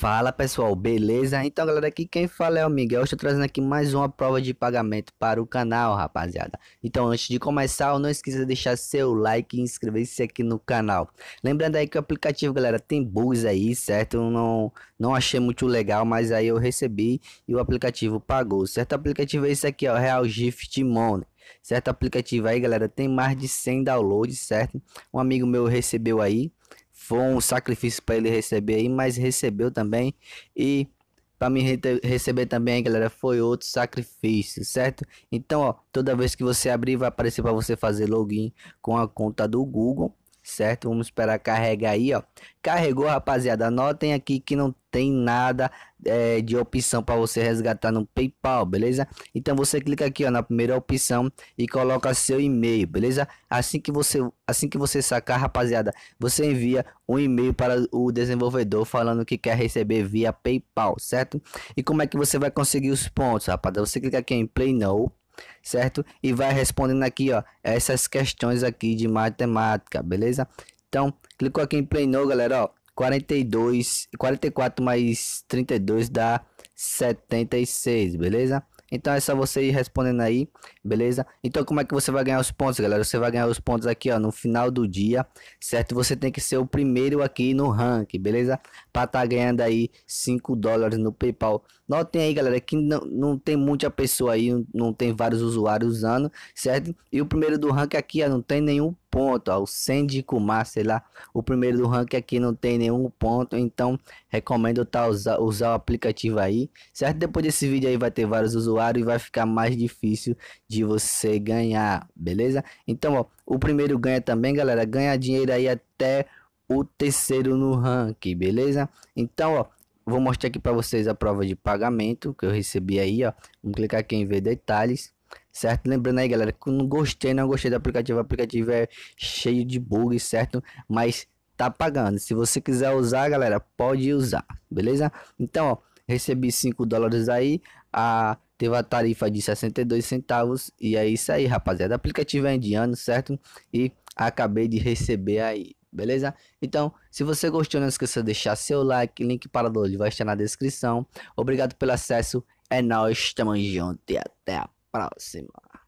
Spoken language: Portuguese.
Fala pessoal, beleza? Então galera, aqui quem fala é o Miguel, estou trazendo aqui mais uma prova de pagamento para o canal, rapaziada. Então antes de começar, não esqueça de deixar seu like e inscrever-se aqui no canal. Lembrando aí que o aplicativo, galera, tem bugs aí, certo? Eu não, não achei muito legal, mas aí eu recebi e o aplicativo pagou. Certo o aplicativo é esse aqui, ó, Real Gift Money certo? Aplicativo aí, galera, tem mais de 100 downloads, certo? Um amigo meu recebeu aí, foi um sacrifício para ele receber aí, mas recebeu também. E para me re receber também, galera, foi outro sacrifício, certo? Então, ó, toda vez que você abrir, vai aparecer para você fazer login com a conta do Google certo? Vamos esperar carregar aí, ó. Carregou, rapaziada. notem aqui que não tem nada é, de opção para você resgatar no PayPal, beleza? Então você clica aqui, ó, na primeira opção e coloca seu e-mail, beleza? Assim que você, assim que você sacar, rapaziada, você envia um e-mail para o desenvolvedor falando que quer receber via PayPal, certo? E como é que você vai conseguir os pontos, rapaziada? Você clica aqui em Play Now certo? E vai respondendo aqui, ó, essas questões aqui de matemática, beleza? Então, clicou aqui em Play No, galera, ó, 42, 44 mais 32 dá 76, beleza? Então é só você ir respondendo aí, beleza? Então como é que você vai ganhar os pontos, galera? Você vai ganhar os pontos aqui, ó, no final do dia, certo? Você tem que ser o primeiro aqui no ranking, beleza? Para estar tá ganhando aí 5 dólares no PayPal Notem aí, galera, que não, não tem muita pessoa aí, não tem vários usuários usando, certo? E o primeiro do rank aqui ó, não tem nenhum ponto, ó, o Sandy Kumar, sei lá, o primeiro do rank aqui não tem nenhum ponto, então recomendo tá, usar, usar o aplicativo aí, certo? Depois desse vídeo aí vai ter vários usuários e vai ficar mais difícil de você ganhar, beleza? Então, ó, o primeiro ganha também, galera, ganha dinheiro aí até o terceiro no rank, beleza? Então, ó, vou mostrar aqui para vocês a prova de pagamento que eu recebi aí, ó. Vamos clicar aqui em ver detalhes, certo? Lembrando aí, galera, que não gostei, não gostei do aplicativo, o aplicativo é cheio de bugs, certo? Mas tá pagando. Se você quiser usar, galera, pode usar, beleza? Então, ó, recebi 5 dólares aí, a teve a tarifa de 62 centavos e é isso aí, rapaziada. O aplicativo é indiano, certo? E acabei de receber aí, beleza? Então, se você gostou, não esqueça de deixar seu like, link para o download vai estar na descrição. Obrigado pelo acesso, é nóis, tamo junto e até a próxima.